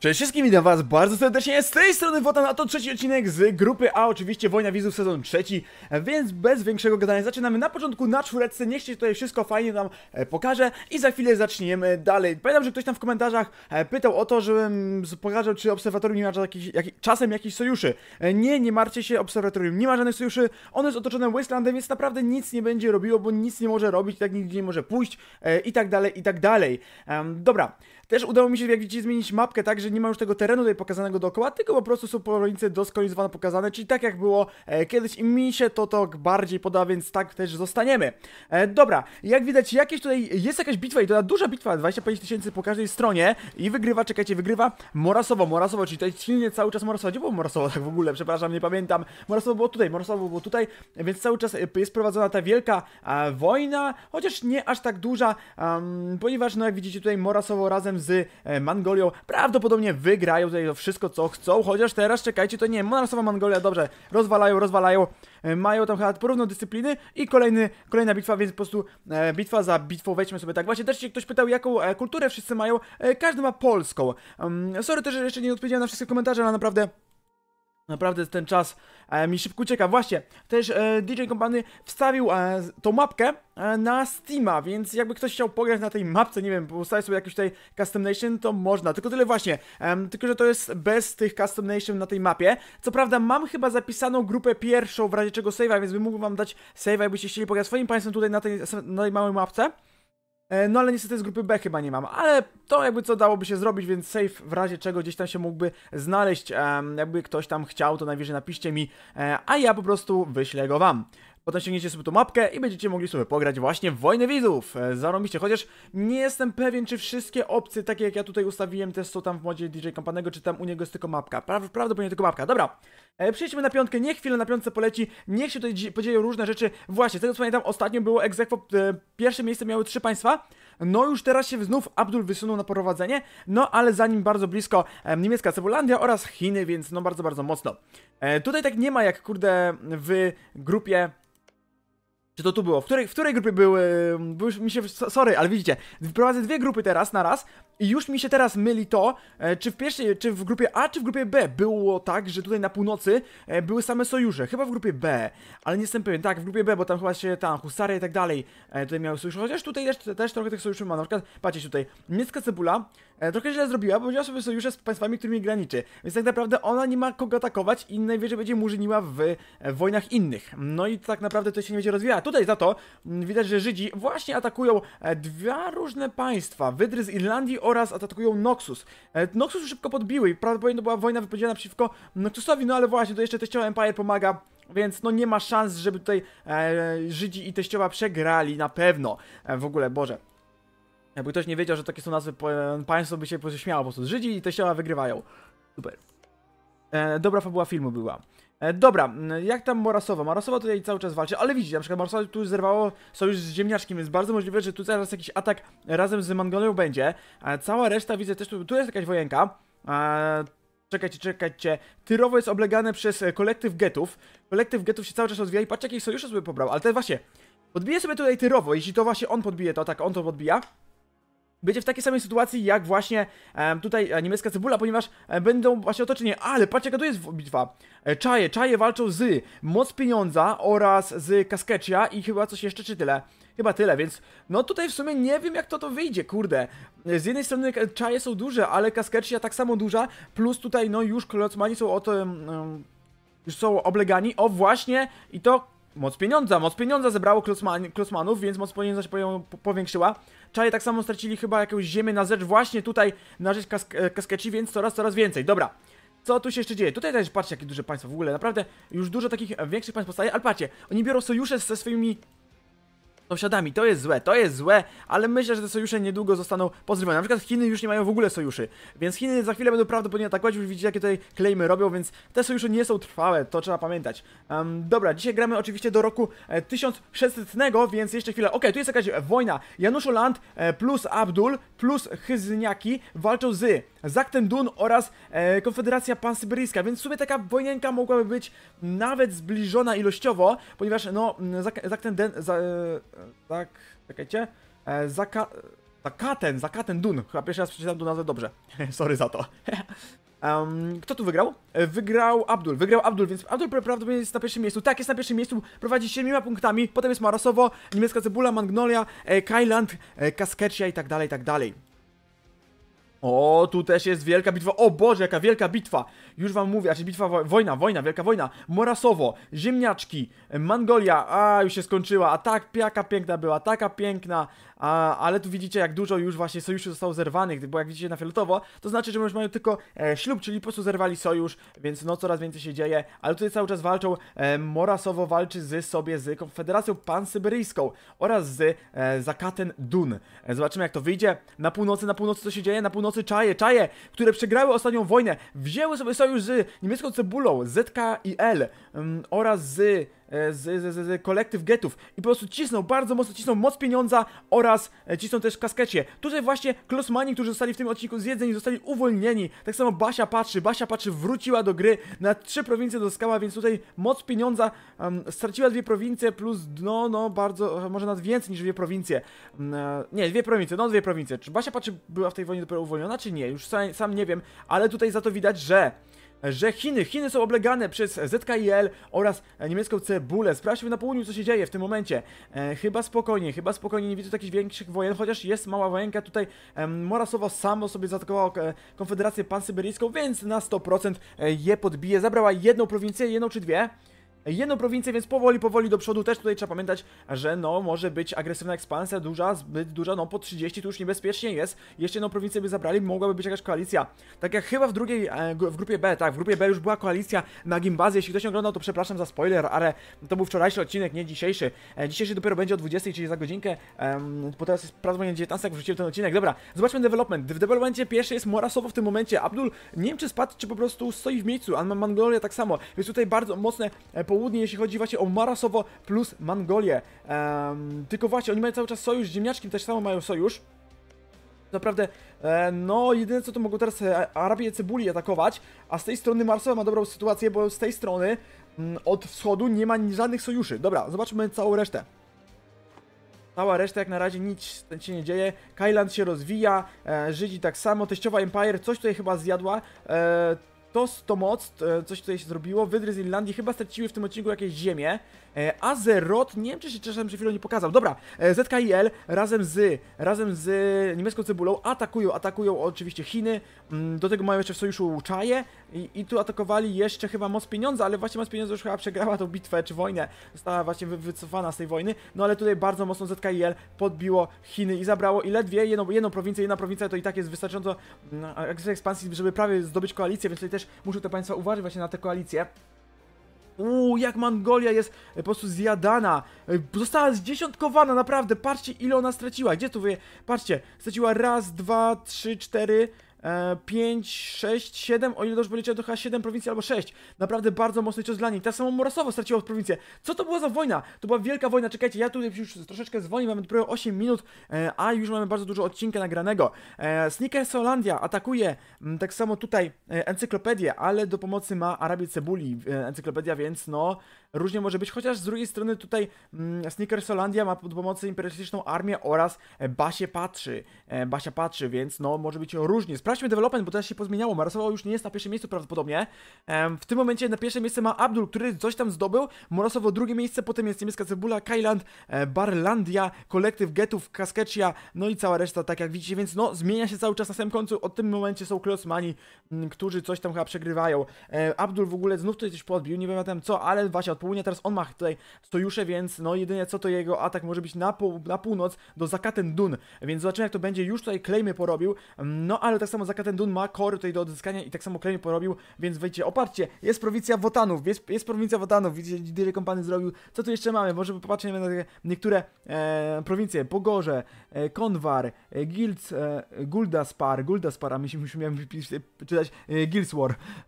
Cześć wszystkim, witam was bardzo serdecznie, z tej strony Wotan, a to trzeci odcinek z grupy A, oczywiście Wojna Wizów sezon trzeci, więc bez większego gadania zaczynamy na początku na czwóreczce, niech się tutaj wszystko fajnie nam e, pokaże i za chwilę zaczniemy dalej. Pamiętam, że ktoś tam w komentarzach e, pytał o to, żebym pokazał, czy Obserwatorium nie ma jakich, jak, czasem jakichś sojuszy. E, nie, nie martwcie się, Obserwatorium nie ma żadnych sojuszy, ono jest otoczone Wastelandem, więc naprawdę nic nie będzie robiło, bo nic nie może robić, tak nigdzie nie może pójść i tak dalej, i tak dalej. Dobra. Też udało mi się, jak widzicie, zmienić mapkę tak, że nie ma już tego terenu tutaj pokazanego dookoła, tylko po prostu są prowincje doskonizowane pokazane, czyli tak jak było e, kiedyś i mi się to tak bardziej poda, więc tak też zostaniemy. E, dobra, jak widać, jakieś tutaj jest jakaś bitwa i to duża bitwa, 25 tysięcy po każdej stronie i wygrywa, czekajcie, wygrywa Morasowo, Morasowo, czyli tutaj silnie cały czas Morasowo, gdzie było Morasowo tak w ogóle, przepraszam, nie pamiętam, Morasowo było tutaj, Morasowo było tutaj, więc cały czas e, jest prowadzona ta wielka e, wojna, chociaż nie aż tak duża, um, ponieważ no jak widzicie tutaj Morasowo razem z e, Mongolią prawdopodobnie wygrają tutaj to wszystko, co chcą, chociaż teraz, czekajcie, to nie, Monarsowa Mongolia, dobrze, rozwalają, rozwalają, e, mają tam chyba porówno dyscypliny i kolejny, kolejna bitwa, więc po prostu e, bitwa za bitwą, wejdźmy sobie tak. Właśnie też się ktoś pytał, jaką e, kulturę wszyscy mają, e, każdy ma polską. Mm, sorry też, że jeszcze nie odpowiedziałem na wszystkie komentarze, ale naprawdę... Naprawdę ten czas e, mi szybko ucieka. Właśnie, też e, DJ Company wstawił e, tą mapkę e, na Steama, więc jakby ktoś chciał pograć na tej mapce, nie wiem, postawić sobie jakąś tutaj Custom Nation, to można. Tylko tyle właśnie, tylko że to jest bez tych Custom Nation na tej mapie. Co prawda mam chyba zapisaną grupę pierwszą w razie czego save'a, więc bym mógł wam dać save'a, jakbyście chcieli pograć swoim państwem tutaj na tej, na tej małej mapce. E, no ale niestety z grupy B chyba nie mam, ale to jakby co dałoby się zrobić, więc safe w razie czego gdzieś tam się mógłby znaleźć. Jakby ktoś tam chciał, to najwyżej napiszcie mi, e, a ja po prostu wyślę go wam. Potem ściągniecie sobie tą mapkę i będziecie mogli sobie pograć właśnie w Wojnę Widzów. E, Zarobicie, chociaż nie jestem pewien, czy wszystkie opcje, takie jak ja tutaj ustawiłem, też są tam w modzie DJ Kampanego, czy tam u niego jest tylko mapka. prawdopodobnie tylko mapka. Dobra, e, przejdźmy na piątkę, niech chwilę na piątce poleci, niech się tutaj podzieją różne rzeczy. Właśnie, z tego co pamiętam, ostatnio było egzekwo, e, pierwsze miejsce miały trzy państwa, no już teraz się znów Abdul wysunął na prowadzenie, no ale za nim bardzo blisko e, niemiecka Cebulandia oraz Chiny, więc no bardzo, bardzo mocno. E, tutaj tak nie ma jak, kurde, w grupie czy to tu było? W której, w której grupie były? Był, mi się, sorry, ale widzicie, prowadzę dwie grupy teraz na raz, i już mi się teraz myli to, e, czy w pierwszej, czy w grupie A, czy w grupie B było tak, że tutaj na północy e, były same sojusze. Chyba w grupie B, ale nie jestem pewien. Tak, w grupie B, bo tam chyba się tam husary i tak dalej e, tutaj miały sojusze. Chociaż tutaj też, też trochę tych sojuszy ma. Na przykład, patrzcie tutaj, niemiecka cebula trochę źle zrobiła, bo wzięła sobie sojusze z państwami, którymi graniczy. Więc tak naprawdę ona nie ma kogo atakować i najwyżej będzie murzyniła w wojnach innych. No i tak naprawdę to się nie będzie rozwijała. Tutaj za to mm, widać, że Żydzi właśnie atakują dwa różne państwa. Wydry z Irlandii oraz atakują Noxus. E, Noxus szybko podbiły i prawdopodobnie była wojna wypowiedziana przeciwko Noxusowi, no ale właśnie, to jeszcze teściowa Empire pomaga więc no nie ma szans, żeby tutaj e, Żydzi i teściowa przegrali, na pewno. E, w ogóle, Boże. Jakby ktoś nie wiedział, że takie są nazwy, państwo by się śmiało po prostu. Żydzi i teściowa wygrywają. Super. E, dobra fabuła filmu była. E, dobra, jak tam Morasowa? Morasowa tutaj cały czas walczy, ale widzicie, na przykład Morasowa tu zerwało sojusz z ziemniaczkiem, więc bardzo możliwe, że tu zaraz jakiś atak razem z Mongolią będzie. E, cała reszta widzę też, tu, tu jest jakaś wojenka. E, czekajcie, czekajcie. Tyrowo jest oblegane przez kolektyw getów. Kolektyw getów się cały czas odwija i patrzcie, jakich sojusze sobie pobrał. Ale to właśnie, podbije sobie tutaj Tyrowo. Jeśli to właśnie on podbije to, tak, on to podbija będzie w takiej samej sytuacji jak właśnie e, tutaj niemiecka cebula, ponieważ e, będą właśnie otoczeni. Ale patrzcie jaka to jest bitwa. E, czaje, czaje walczą z moc pieniądza oraz z kaskecia i chyba coś jeszcze czy tyle. Chyba tyle, więc no tutaj w sumie nie wiem jak to to wyjdzie, kurde. E, z jednej strony czaje są duże, ale kaskecia tak samo duża, plus tutaj no już klocmani są o to... Um, już są oblegani o właśnie i to moc pieniądza. Moc pieniądza zebrało klosman, klosmanów, więc moc pieniądza się powiększyła. Czaje tak samo stracili chyba jakąś ziemię na rzecz właśnie tutaj, na rzecz kask e, kaskeci, więc coraz, coraz więcej. Dobra, co tu się jeszcze dzieje? Tutaj też patrzcie, jakie duże państwa. w ogóle, naprawdę już dużo takich większych państw powstaje, ale patrzcie, oni biorą sojusze ze swoimi sąsiadami. To jest złe, to jest złe, ale myślę, że te sojusze niedługo zostaną pozrywane. Na przykład Chiny już nie mają w ogóle sojuszy, więc Chiny za chwilę będą prawdopodobnie atakować, już widzicie jakie tutaj klejmy robią, więc te sojusze nie są trwałe, to trzeba pamiętać. Um, dobra, dzisiaj gramy oczywiście do roku 1600, e, więc jeszcze chwilę. Okej, okay, tu jest jakaś wojna. Janusz Land e, plus Abdul plus Chyzniaki walczą z Zaktem Dun oraz e, Konfederacja Pansyberyjska, więc w sumie taka wojnienka mogłaby być nawet zbliżona ilościowo, ponieważ no Zakten Den... Za, e, tak, czekajcie. E, Zaka... Zakaten, Zakaten Dun. Chyba pierwszy raz przeczytałem tu nazwę dobrze. Sorry za to. Um, kto tu wygrał? E, wygrał Abdul, wygrał Abdul, więc Abdul prawdopodobnie jest na pierwszym miejscu. Tak, jest na pierwszym miejscu, prowadzi 7 punktami, potem jest Marosowo, niemiecka cebula, Magnolia, e, Kailand, e, Kaskecia i tak dalej, i tak dalej. O, tu też jest wielka bitwa. O Boże, jaka wielka bitwa. Już wam mówię, a czy bitwa, wojna, wojna, wielka wojna, Morasowo, ziemniaczki, Mongolia, a już się skończyła, a tak, jaka piękna była, taka piękna, a, ale tu widzicie jak dużo już właśnie sojuszy zostało zerwanych, bo jak widzicie na fioletowo, to znaczy, że już mają tylko e, ślub, czyli po prostu zerwali sojusz, więc no coraz więcej się dzieje, ale tutaj cały czas walczą, e, Morasowo walczy z sobie z Konfederacją Pansyberyjską oraz z e, Zakaten Dun. E, zobaczymy jak to wyjdzie, na północy, na północy co się dzieje, na północy Czaje, Czaje, które przegrały ostatnią wojnę, wzięły sobie sojusz już z niemiecką cebulą, ZKIL um, mm, oraz e, z z, z, z, kolektyw getów i po prostu cisną, bardzo mocno cisną moc pieniądza oraz e, cisnął też kaskecie. Tutaj właśnie Klosmani, którzy zostali w tym odcinku zjedzeni, zostali uwolnieni. Tak samo Basia patrzy, Basia patrzy wróciła do gry, na trzy prowincje doskała, więc tutaj moc pieniądza um, straciła dwie prowincje plus, no, no, bardzo, może nawet więcej niż dwie prowincje. Um, nie, dwie prowincje, no dwie prowincje. Czy Basia patrzy była w tej wojnie dopiero uwolniona, czy nie? Już sam, sam nie wiem, ale tutaj za to widać, że że Chiny, Chiny są oblegane przez ZKIL oraz niemiecką cebulę. Sprawdźmy na południu, co się dzieje w tym momencie. E, chyba spokojnie, chyba spokojnie, nie widzę takich większych wojen, chociaż jest mała wojenka. Tutaj e, Morasowo samo sobie zaatakowało e, Konfederację Pansyberyjską, więc na 100% e, je podbije. Zabrała jedną prowincję, jedną czy dwie jedną prowincję, więc powoli, powoli do przodu też tutaj trzeba pamiętać, że no może być agresywna ekspansja, duża, zbyt duża, no po 30 to już niebezpiecznie jest. Jeszcze jedną prowincję by zabrali, mogłaby być jakaś koalicja. Tak jak chyba w drugiej, e, w grupie B, tak, w grupie B już była koalicja na Gimbazy. Jeśli ktoś nie oglądał, to przepraszam za spoiler, ale to był wczorajszy odcinek, nie dzisiejszy. E, dzisiejszy dopiero będzie o 20, czyli za godzinkę, bo teraz jest prawdopodobnie 19, jak wrzuciłem ten odcinek. Dobra, zobaczmy development. W developmentie pierwszy jest Morasowo w tym momencie. Abdul, nie wiem czy spadł, czy po prostu stoi w miejscu, a Mongolia tak samo, więc tutaj bardzo mocne e, południe, jeśli chodzi właśnie o Marasowo plus Mongolię. Um, tylko właśnie, oni mają cały czas sojusz ziemniaczki też samo mają sojusz. Naprawdę, e, no jedyne co to mogą teraz e, Arabię Cebuli atakować, a z tej strony Marsowa ma dobrą sytuację, bo z tej strony mm, od wschodu nie ma żadnych sojuszy. Dobra, zobaczmy całą resztę. Cała reszta jak na razie nic się nie dzieje. Kailand się rozwija, e, Żydzi tak samo, teściowa Empire coś tutaj chyba zjadła. To, to moc, e, coś tutaj się zrobiło. Wydry z Irlandii chyba straciły w tym odcinku jakieś ziemię, E, Azeroth, nie wiem czy się czasem przed chwilą nie pokazał. Dobra, e, ZKIL razem z, razem z niemiecką cebulą atakują, atakują oczywiście Chiny, mm, do tego mają jeszcze w sojuszu Czaje i, i tu atakowali jeszcze chyba Moc Pieniądza, ale właśnie Moc Pieniądza już chyba przegrała tą bitwę czy wojnę, została właśnie wycofana z tej wojny, no ale tutaj bardzo mocno ZKIL podbiło Chiny i zabrało i ledwie jedną, jedną prowincję, jedna prowincja to i tak jest wystarczająco mm, ekspansji, żeby prawie zdobyć koalicję, więc tutaj też muszą te państwa uważać właśnie na te koalicje. Uuu, jak Mongolia jest e, po prostu zjadana. E, została zdziesiątkowana, naprawdę. Patrzcie, ile ona straciła. Gdzie tu wy? Patrzcie, straciła raz, dwa, trzy, cztery, 5, 6, 7, o ile dobrze policzyłem, to chyba 7 prowincji albo 6. Naprawdę bardzo mocny cios dla nich. Tak samo Murasowo straciło w prowincję. Co to była za wojna? To była wielka wojna. Czekajcie, ja tutaj już troszeczkę zwolnię, mamy dopiero 8 minut, e, a już mamy bardzo dużo odcinka nagranego. E, Sneakers Holandia atakuje, mm, tak samo tutaj e, encyklopedię, ale do pomocy ma Arabię Cebuli e, encyklopedia, więc no, różnie może być. Chociaż z drugiej strony tutaj mm, Sneakers Holandia ma do pomocy imperialistyczną armię oraz Basie patrzy. E, Basia patrzy, więc no, może być różnie. Spra Sprawdźmy development, bo teraz się pozmieniało. Marasowo już nie jest na pierwszym miejscu prawdopodobnie. W tym momencie na pierwsze miejsce ma Abdul, który coś tam zdobył. Morosowo drugie miejsce, potem jest niemiecka cebula, Kajland, e, Barlandia, kolektyw getów, Kaskecia, no i cała reszta, tak jak widzicie, więc no zmienia się cały czas na samym końcu. Od tym momencie są Klosmani, którzy coś tam chyba przegrywają. E, Abdul w ogóle znów tutaj coś podbił, nie wiem co, ale właśnie od południa teraz on ma tutaj stojusze, więc no jedynie co to jego atak może być na, pół, na północ do Zakaten Dun, więc zobaczymy jak to będzie. Już tutaj klejmy porobił, no ale tak samo samo Zakaten Dun ma kory tutaj do odzyskania i tak samo Kleniu porobił, więc wejdźcie, oparcie, jest prowincja Wotanów, jest, jest prowincja Wotanów, widzicie, Diry Kompany zrobił, co tu jeszcze mamy, może popatrzmy na niektóre e, prowincje, Pogorze, e, Konwar, e, Gilds, e, Guldaspar, Guldaspar, a my się musimy czytać e,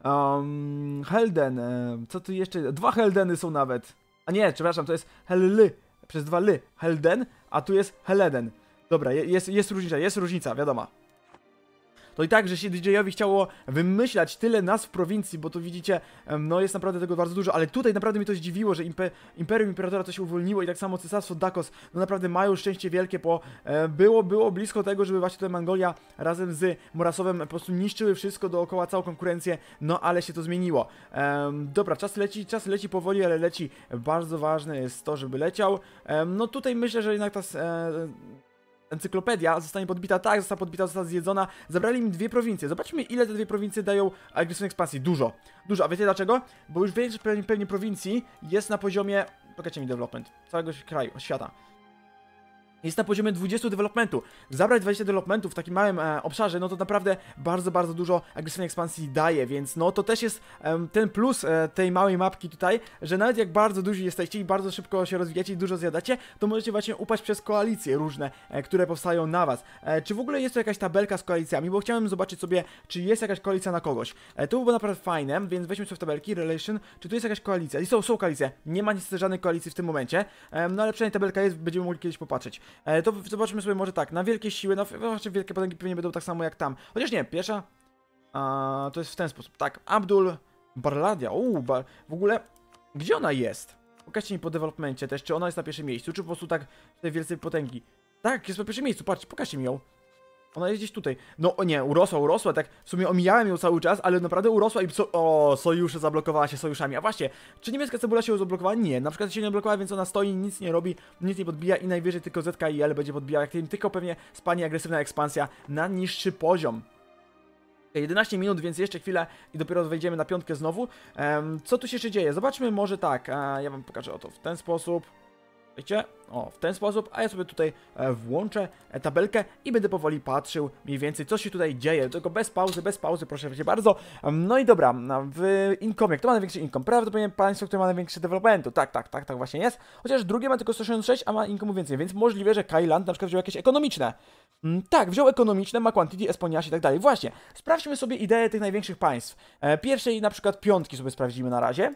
um, Helden, e, co tu jeszcze, dwa Heldeny są nawet, a nie, przepraszam, to jest Helly, przez dwa ly, Helden, a tu jest Heleden. Dobra, jest, jest różnica, jest różnica, wiadomo to no i tak, że się DJ-owi chciało wymyślać tyle nas w prowincji, bo tu widzicie, no jest naprawdę tego bardzo dużo, ale tutaj naprawdę mi to zdziwiło, że impe Imperium Imperatora to się uwolniło i tak samo Cesarstwo Dakos, no naprawdę mają szczęście wielkie, bo e, było, było blisko tego, żeby właśnie tutaj Mongolia razem z Morasowem po prostu niszczyły wszystko dookoła, całą konkurencję, no ale się to zmieniło. E, dobra, czas leci, czas leci powoli, ale leci. Bardzo ważne jest to, żeby leciał. E, no tutaj myślę, że jednak ta... E, encyklopedia zostanie podbita, tak, została podbita, została zjedzona. Zabrali mi dwie prowincje. Zobaczmy, ile te dwie prowincje dają agresywnej ekspansji. Dużo. Dużo. A wiecie dlaczego? Bo już większość pewnie, pewnie prowincji jest na poziomie... Pokażcie mi development. Całego kraju, świata jest na poziomie 20 developmentu. Zabrać 20 developmentu w takim małym e, obszarze, no to naprawdę bardzo, bardzo dużo agresywnej ekspansji daje, więc no to też jest e, ten plus e, tej małej mapki tutaj, że nawet jak bardzo duzi jesteście i bardzo szybko się rozwijacie i dużo zjadacie, to możecie właśnie upaść przez koalicje różne, e, które powstają na was. E, czy w ogóle jest to jakaś tabelka z koalicjami, bo chciałem zobaczyć sobie, czy jest jakaś koalicja na kogoś. E, to byłoby naprawdę fajne, więc weźmy sobie w tabelki, relation, czy tu jest jakaś koalicja. I są, są koalicje. Nie ma niestety żadnej koalicji w tym momencie, no ale przynajmniej tabelka jest, będziemy mogli kiedyś popatrzeć. E, to zobaczmy sobie może tak, na wielkie siły, no właśnie wielkie potęgi pewnie będą tak samo jak tam. Chociaż nie, pierwsza a, to jest w ten sposób, tak, Abdul Barladia, uuu, bar... w ogóle, gdzie ona jest? Pokażcie mi po developmencie też, czy ona jest na pierwszym miejscu, czy po prostu tak w tej wielkiej potęgi. Tak, jest na pierwszym miejscu, patrzcie, pokażcie mi ją. Ona jest gdzieś tutaj. No o nie, urosła, urosła, tak w sumie omijałem ją cały czas, ale naprawdę urosła i so o, sojusze zablokowała się sojuszami. A właśnie, czy niemiecka cebula się zablokowała? Nie, na przykład się nie blokowała, więc ona stoi, nic nie robi, nic nie podbija i najwyżej tylko ZK i L będzie podbijała, tylko pewnie spanie agresywna ekspansja na niższy poziom. 11 minut, więc jeszcze chwilę i dopiero wejdziemy na piątkę znowu. Um, co tu się jeszcze dzieje? Zobaczmy może tak, ja wam pokażę o to w ten sposób. Wiecie? O, w ten sposób, a ja sobie tutaj e, włączę e, tabelkę i będę powoli patrzył mniej więcej, co się tutaj dzieje. Tylko bez pauzy, bez pauzy, proszę bardzo. No i dobra, w income, kto ma największy income? Prawdopodobnie państwo, które ma największy developmentu. Tak, tak, tak, tak właśnie jest. Chociaż drugie ma tylko 166, a ma income więcej, więc możliwe, że Kailand na przykład wziął jakieś ekonomiczne. Mm, tak, wziął ekonomiczne, ma quantity, esponiasz i tak dalej. Właśnie, sprawdźmy sobie ideę tych największych państw. E, pierwszej na przykład piątki sobie sprawdzimy na razie.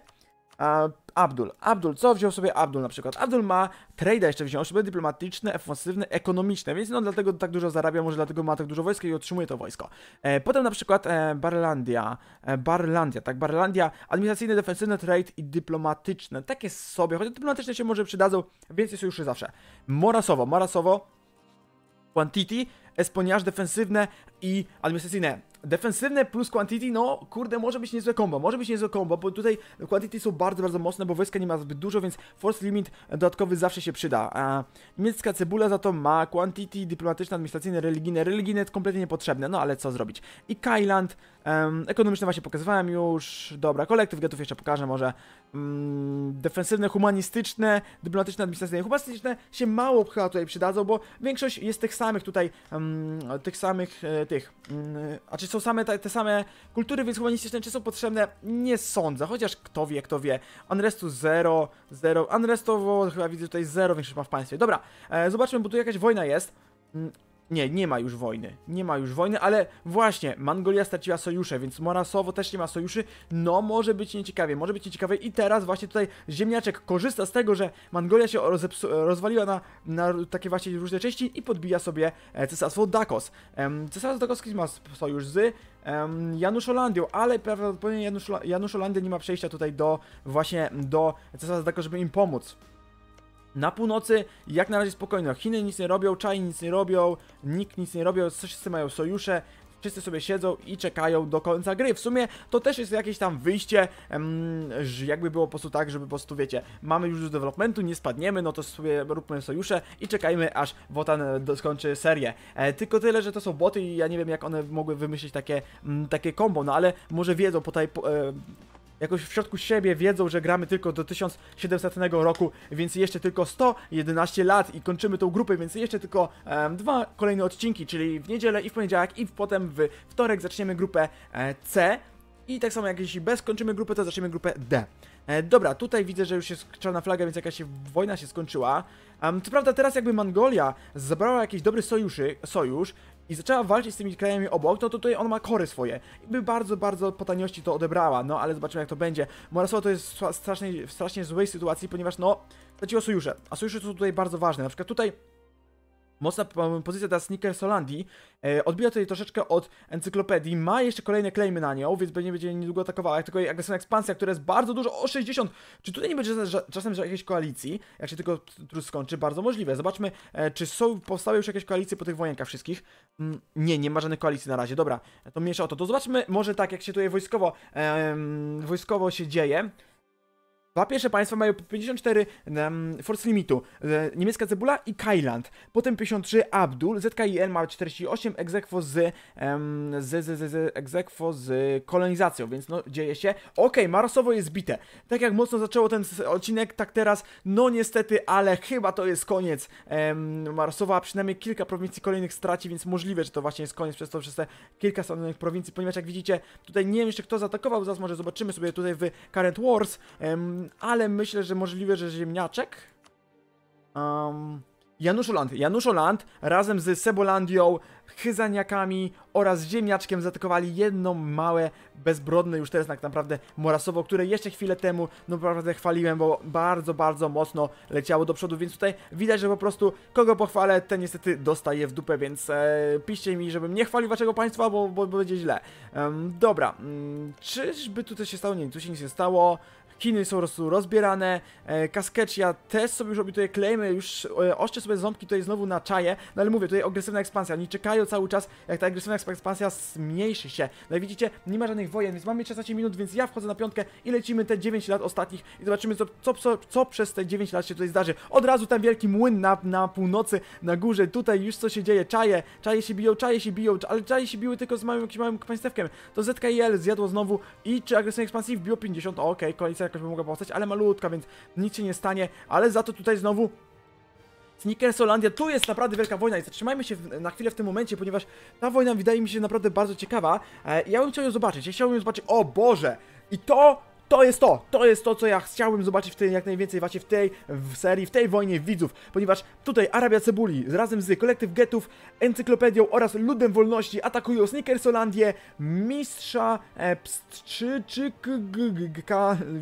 Abdul. Abdul, co wziął sobie Abdul na przykład? Abdul ma trade'a jeszcze wziął, szyby dyplomatyczne, ofensywne, ekonomiczne, więc no dlatego tak dużo zarabia, może dlatego ma tak dużo wojska i otrzymuje to wojsko. E, potem na przykład e, Barlandia, e, Barlandia, tak, Barlandia, administracyjne, defensywne, trade i dyplomatyczne, takie sobie, chociaż dyplomatyczne się może przydadzą, więcej już zawsze. Morasowo, Morasowo, Quantity, esponiaż defensywne i administracyjne. Defensywne plus Quantity, no kurde, może być niezłe combo, może być niezłe combo, bo tutaj Quantity są bardzo, bardzo mocne, bo wojska nie ma zbyt dużo, więc Force Limit dodatkowy zawsze się przyda. A niemiecka cebula za to ma Quantity, dyplomatyczne, administracyjne, religijne, religijne jest kompletnie niepotrzebne, no ale co zrobić. I Kailand, um, ekonomiczne właśnie pokazywałem już, dobra, kolektyw getów jeszcze pokażę może. Um, defensywne, humanistyczne, dyplomatyczne, administracyjne, humanistyczne się mało chyba tutaj przydadzą, bo większość jest tych samych tutaj, um, tych samych, e, tych, um, a czy są są same te, te same kultury, więc humanistyczne czy są potrzebne? Nie sądzę, chociaż kto wie, kto wie. Unrestu 0, 0, Unrestowo chyba widzę tutaj 0 większość ma w państwie. Dobra, e, zobaczmy, bo tu jakaś wojna jest. Mm, nie, nie ma już wojny. Nie ma już wojny, ale właśnie, Mongolia straciła sojusze, więc Morasowo też nie ma sojuszy. No, może być nieciekawie, może być nieciekawie i teraz właśnie tutaj ziemniaczek korzysta z tego, że Mongolia się rozwaliła na, na takie właśnie różne części i podbija sobie e, cesarstwo Dakos. Cesarstwo Dakoski ma sojusz z Janusz Holandią, ale prawdopodobnie Janusz, Janusz Holandia nie ma przejścia tutaj do właśnie do cesarstwa Dakos, żeby im pomóc. Na północy jak na razie spokojnie. No, Chiny nic nie robią, Czaj nic nie robią, nikt nic nie robią, wszyscy mają sojusze, wszyscy sobie siedzą i czekają do końca gry. W sumie to też jest jakieś tam wyjście, jakby było po prostu tak, żeby po prostu, wiecie, mamy już do developmentu, nie spadniemy, no to sobie róbmy sojusze i czekajmy, aż Wotan e, skończy serię. E, tylko tyle, że to są boty i ja nie wiem, jak one mogły wymyślić takie, takie combo, no ale może wiedzą po tej... Po, e, jakoś w środku siebie wiedzą, że gramy tylko do 1700 roku, więc jeszcze tylko 111 lat i kończymy tą grupę, więc jeszcze tylko e, dwa kolejne odcinki, czyli w niedzielę i w poniedziałek i potem w wtorek zaczniemy grupę e, C. I tak samo jak jeśli bez kończymy grupę, to zaczniemy grupę D. E, dobra, tutaj widzę, że już jest czarna flaga, więc jakaś wojna się skończyła. Um, co prawda teraz jakby Mongolia zabrała jakiś dobry sojuszy, sojusz i zaczęła walczyć z tymi krajami obok, no to tutaj on ma kory swoje. I by bardzo, bardzo po taniości to odebrała, no ale zobaczymy jak to będzie. Morasowa to jest w strasznie, w strasznie złej sytuacji, ponieważ no, straciła sojusze, a sojusze są tutaj bardzo ważne. Na przykład tutaj Mocna pozycja dla Snickers Holandii. E, odbija tutaj troszeczkę od encyklopedii. Ma jeszcze kolejne claimy na nią, więc będzie będzie niedługo atakowała. Jak tylko jej agresywna ekspansja, która jest bardzo dużo, o 60. Czy tutaj nie będzie czasem jakiejś koalicji? Jak się tylko trus skończy, bardzo możliwe. Zobaczmy, e, czy są, powstały już jakieś koalicje po tych wojenkach wszystkich. Mm, nie, nie ma żadnej koalicji na razie. Dobra, to mniejsza o to. To zobaczmy może tak, jak się tutaj wojskowo, e, wojskowo się dzieje pierwsze państwa mają 54 um, Force Limitu, e, niemiecka cebula i Kailand. Potem 53 Abdul, ZKIN ma 48 egzekwo z, um, z, z, z, z, z kolonizacją, więc no dzieje się. Okej, okay, Marosowo jest bite. Tak jak mocno zaczęło ten odcinek, tak teraz, no niestety, ale chyba to jest koniec um, Marosowa, a przynajmniej kilka prowincji kolejnych straci, więc możliwe, że to właśnie jest koniec przez to, przez te kilka stanowionych prowincji, ponieważ jak widzicie, tutaj nie wiem jeszcze kto zaatakował, zaraz może zobaczymy sobie tutaj w Current Wars, um, ale myślę, że możliwe, że ziemniaczek. Um, Januszoland. Januszoland razem z Sebolandią, Chyzaniakami oraz Ziemniaczkiem zaatakowali jedno małe, bezbrodne już teraz tak naprawdę Morasowo, które jeszcze chwilę temu no naprawdę chwaliłem, bo bardzo, bardzo mocno leciało do przodu, więc tutaj widać, że po prostu kogo pochwalę, ten niestety dostaje w dupę, więc e, piszcie mi, żebym nie chwalił waszego państwa, bo, bo, bo będzie źle. dobra, ehm, czyżby tutaj się stało? Nie, tu się nic nie stało. Chiny są po prostu rozbierane, e, Kaskecia też sobie już robi tutaj claimy, już e, sobie ząbki tutaj znowu na czaje, no ale mówię, tutaj agresywna ekspansja, oni czekają cały czas, jak ta agresywna ekspansja zmniejszy się. No i widzicie, nie ma żadnych wojen, więc mamy 16 minut, więc ja wchodzę na piątkę i lecimy te 9 lat ostatnich i zobaczymy, co, co, co, co przez te 9 lat się tutaj zdarzy. Od razu ten wielki młyn na, na północy, na górze, tutaj już co się dzieje, czaje, czaje się biją, czaje się biją, ale czaje się biły tylko z małym, jakimś małym państewkiem. To ZKIL zjadło znowu i czy agresywna ekspansji wbiło 50, okej, okay, koniec jakoś by mogła powstać, ale malutka, więc nic się nie stanie. Ale za to tutaj znowu Snickersolandia, tu jest naprawdę wielka wojna i zatrzymajmy się na chwilę w tym momencie, ponieważ ta wojna wydaje mi się naprawdę bardzo ciekawa. E, ja bym chciał ją zobaczyć, ja chciałbym ją zobaczyć, o Boże! I to to jest to, to jest to, co ja chciałbym zobaczyć w tej, jak najwięcej właśnie w tej w serii, w tej wojnie widzów, ponieważ tutaj Arabia Cebuli razem z Kolektyw Getów, Encyklopedią oraz Ludem Wolności atakują Snickersolandię, mistrza e, Pstrzyczyka,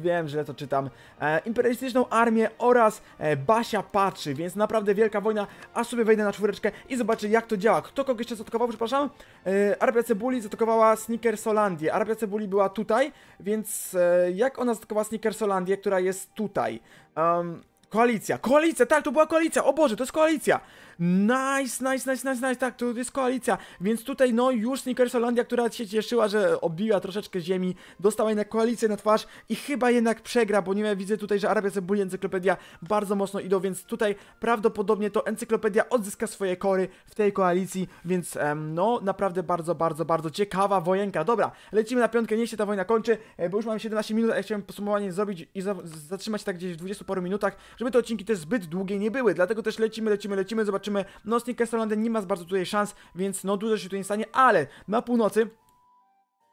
wiem, że to czytam, e, imperialistyczną armię oraz e, Basia patrzy, więc naprawdę wielka wojna, a sobie wejdę na czwóreczkę i zobaczę jak to działa. Kto kogo jeszcze zatokował? przepraszam? E, Arabia Cebuli zaatakowała Snickersolandię, Arabia Cebuli była tutaj, więc... E, jak ona zaatakowała Snickersolandię, która jest tutaj? Um, koalicja, koalicja, tak, to była koalicja, o Boże, to jest koalicja! Nice, nice, nice, nice, nice, tak, to jest koalicja. Więc tutaj, no, już Snickersolandia, która się cieszyła, że obiła troszeczkę ziemi, dostała jednak koalicję na twarz i chyba jednak przegra, bo nie wiem, widzę tutaj, że Arabia Cebuli Encyklopedia bardzo mocno idą, więc tutaj prawdopodobnie to Encyklopedia odzyska swoje kory w tej koalicji, więc, em, no, naprawdę bardzo, bardzo, bardzo ciekawa wojenka. Dobra, lecimy na piątkę, niech się ta wojna kończy, e, bo już mam 17 minut, a ja chciałem podsumowanie zrobić i zatrzymać zatrzymać tak gdzieś w 20 paru minutach, żeby te odcinki też zbyt długie nie były, dlatego też lecimy, lecimy, lecimy, zobaczymy zobaczymy. Nocnik Castellandia nie ma z bardzo tutaj szans, więc no dużo się tutaj nie stanie, ale na północy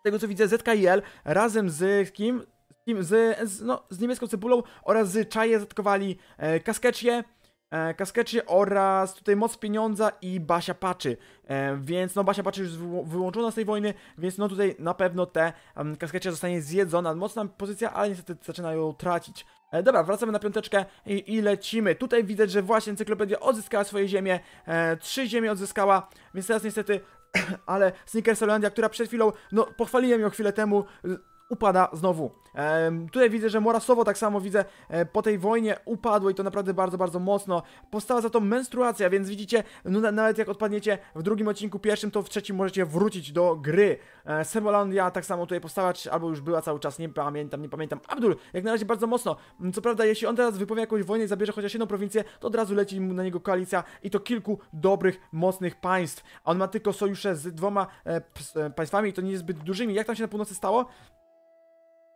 z tego co widzę, ZKIL razem z kim? Z, kim? z, z, no, z niemiecką cebulą oraz z Czaje zatkowali e, Kaskecie, e, Kaskecie oraz tutaj Moc Pieniądza i Basia Paczy. E, więc no Basia Paczy już wy, wyłączona z tej wojny, więc no tutaj na pewno te um, Kaskecie zostanie zjedzona. Mocna pozycja, ale niestety zaczyna ją tracić. E, dobra, wracamy na piąteczkę i, i, lecimy. Tutaj widać, że właśnie encyklopedia odzyskała swoje ziemię. E, trzy ziemie odzyskała, więc teraz niestety ale Snickerslandia, która przed chwilą, no pochwaliłem ją chwilę temu, upada znowu. Tutaj widzę, że Morasowo tak samo widzę e, po tej wojnie upadło i to naprawdę bardzo, bardzo mocno. Powstała za to menstruacja, więc widzicie, no, nawet jak odpadniecie w drugim odcinku pierwszym, to w trzecim możecie wrócić do gry. E, Semolandia tak samo tutaj powstała, albo już była cały czas, nie pamiętam, nie pamiętam. Abdul, jak na razie bardzo mocno. Mm, co prawda, jeśli on teraz wypowie jakąś wojnę i zabierze chociaż jedną prowincję, to od razu leci mu na niego koalicja i to kilku dobrych, mocnych państw. A On ma tylko sojusze z dwoma e, e, państwami i to nie zbyt dużymi. Jak tam się na północy stało?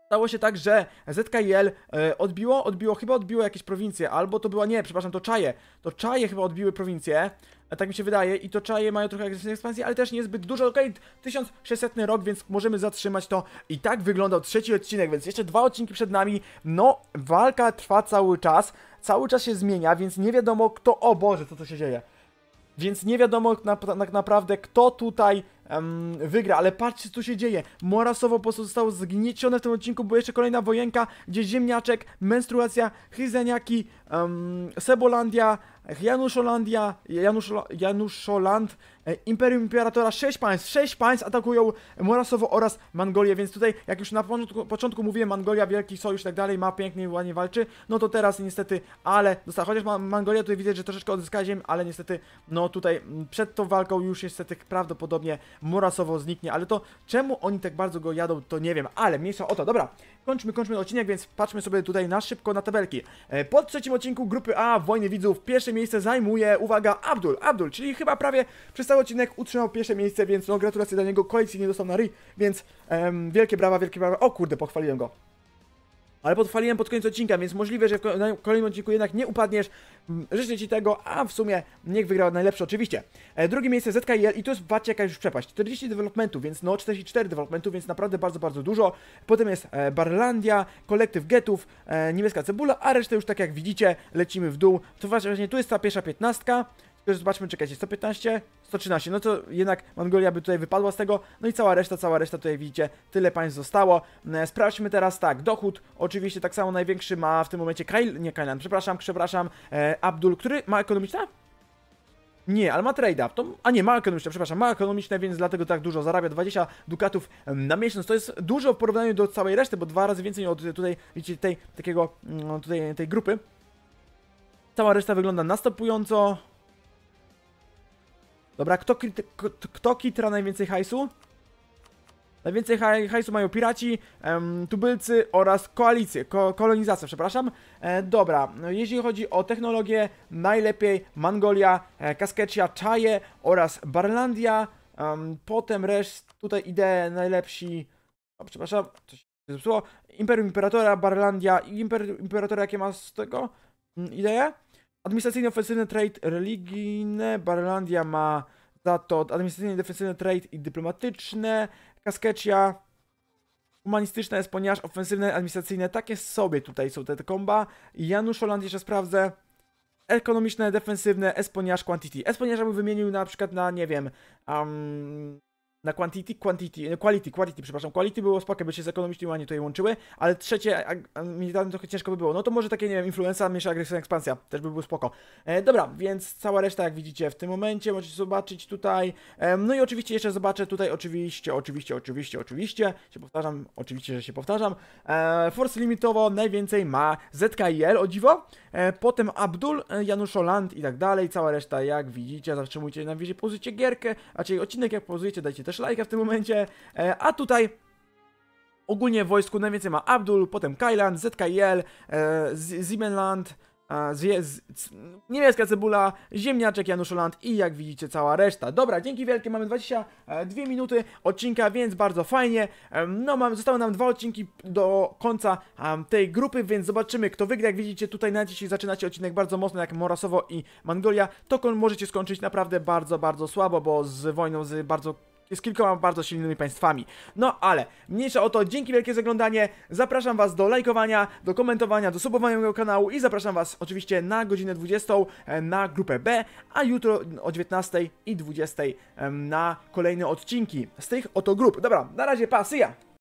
Stało się tak, że ZKIL e, odbiło, odbiło, chyba odbiło jakieś prowincje, albo to była, nie, przepraszam, to Czaje. To Czaje chyba odbiły prowincje, e, tak mi się wydaje, i to Czaje mają trochę agresywnej ekspansji, ale też niezbyt dużo, okej, okay, 1600 rok, więc możemy zatrzymać to. I tak wyglądał trzeci odcinek, więc jeszcze dwa odcinki przed nami, no, walka trwa cały czas, cały czas się zmienia, więc nie wiadomo kto, o Boże, co to się dzieje. Więc nie wiadomo tak na, na, naprawdę, kto tutaj um, wygra, ale patrzcie co tu się dzieje. Morasowo po prostu zostało zgniecione w tym odcinku, bo jeszcze kolejna wojenka, gdzie ziemniaczek, menstruacja, chyzeniaki, um, Sebolandia, Januszolandia, Januszoland, e, Imperium Imperatora, sześć państw, sześć państw atakują Morasowo oraz Mongolię, więc tutaj, jak już na początku, początku mówiłem, Mongolia, Wielki Sojusz i tak dalej, ma pięknie, ładnie walczy, no to teraz niestety, ale dostała, chociaż Mongolia tutaj widzę, że troszeczkę odskaziem, ziem, ale niestety, no tutaj przed tą walką już niestety prawdopodobnie Morasowo zniknie, ale to czemu oni tak bardzo go jadą, to nie wiem, ale mniejsza o to, dobra, kończmy, kończmy odcinek, więc patrzmy sobie tutaj na szybko na tabelki. E, po trzecim odcinku grupy A Wojny Widzów pierwsze miejsce zajmuje, uwaga, Abdul. Abdul, czyli chyba prawie przez cały odcinek utrzymał pierwsze miejsce, więc no gratulacje dla niego, koalicji nie dostał na ry, więc em, wielkie brawa, wielkie brawa. O kurde, pochwaliłem go ale podchwaliłem pod koniec odcinka, więc możliwe, że w kolejnym odcinku jednak nie upadniesz. Mm, życzę Ci tego, a w sumie niech wygrał najlepszy oczywiście. E, drugie miejsce ZKL i tu jest, patrzcie, jaka już przepaść. 40 developmentów, więc no 44 developmentów, więc naprawdę bardzo, bardzo dużo. Potem jest e, Barlandia, kolektyw getów, e, niebieska cebula, a resztę już tak jak widzicie lecimy w dół. To właśnie tu jest ta pierwsza piętnastka. Już zobaczmy, czekajcie, 115, 113, no to jednak Mongolia by tutaj wypadła z tego, no i cała reszta, cała reszta tutaj widzicie, tyle państw zostało. Mm, e, sprawdźmy teraz tak, dochód oczywiście tak samo największy ma w tym momencie Kail, nie Kailan, przepraszam, przepraszam, e, Abdul, który ma ekonomiczna? Nie, ale ma trade-up. To, a nie, ma ekonomiczne, przepraszam, ma ekonomiczne, więc dlatego tak dużo zarabia. 20 dukatów na miesiąc. To jest dużo w porównaniu do całej reszty, bo dwa razy więcej od tutaj, widzicie tej, takiego, mm, tutaj, tej grupy. Cała reszta wygląda następująco. Dobra, kto, kto, kto kitra najwięcej hajsu? Najwięcej hajsu mają piraci, em, tubylcy oraz koalicje, ko kolonizacja, przepraszam. E, dobra, no, jeśli chodzi o technologię, najlepiej Mongolia, e, Kaskecia, Czaje oraz Barlandia. potem reszt, tutaj idę najlepsi, o, przepraszam, coś się zepsuło. Imperium Imperatora, Barlandia i Imper Imperatora, jakie ma z tego um, mm, idee? Administracyjne ofensywne trade religijne. Barlandia ma za to administracyjne defensywne trade i dyplomatyczne. Kaskecia humanistyczne jest, ofensywne, administracyjne takie sobie tutaj są te komba. Janusz Holand jeszcze sprawdzę. Ekonomiczne, defensywne, esponiarz, quantity. Esponiarza bym wymienił na przykład na, nie wiem, um, na quantity, quantity, e, quality, quality, przepraszam, quality było spoko, by się z ekonomicznymi ani tutaj łączyły, ale trzecie militarne trochę ciężko by było. No to może takie, nie wiem, influenza, mniejsza agresywna ekspansja, też by było spoko. E, dobra, więc cała reszta, jak widzicie w tym momencie, możecie zobaczyć tutaj. E, no i oczywiście jeszcze zobaczę tutaj, oczywiście, oczywiście, oczywiście, oczywiście, się powtarzam, oczywiście, że się powtarzam. E, force limitowo najwięcej ma ZKIL, o dziwo, e, potem Abdul, e, Oland i tak dalej, cała reszta, jak widzicie, zatrzymujcie na wizie, pozujcie gierkę, a czyli odcinek, jak pozujecie, dajcie też też lajka w tym momencie. E, a tutaj ogólnie w wojsku najwięcej ma Abdul, potem Kailan, ZKL, e, Zimmerland, e, niemiecka cebula, ziemniaczek Januszoland i jak widzicie cała reszta. Dobra, dzięki wielkie, mamy 22 minuty odcinka, więc bardzo fajnie. No, mam, zostały nam dwa odcinki do końca um, tej grupy, więc zobaczymy kto wygra. Jak widzicie tutaj na dzisiaj zaczynacie odcinek bardzo mocno jak Morasowo i Mongolia, to możecie skończyć naprawdę bardzo, bardzo słabo, bo z wojną z bardzo z kilkoma bardzo silnymi państwami. No ale, mniejsza o to, dzięki wielkie za oglądanie, zapraszam was do lajkowania, do komentowania, do subowania mojego kanału i zapraszam was oczywiście na godzinę 20 e, na grupę B, a jutro o 19 i 20 na kolejne odcinki z tych oto grup. Dobra, na razie, pa, see ya!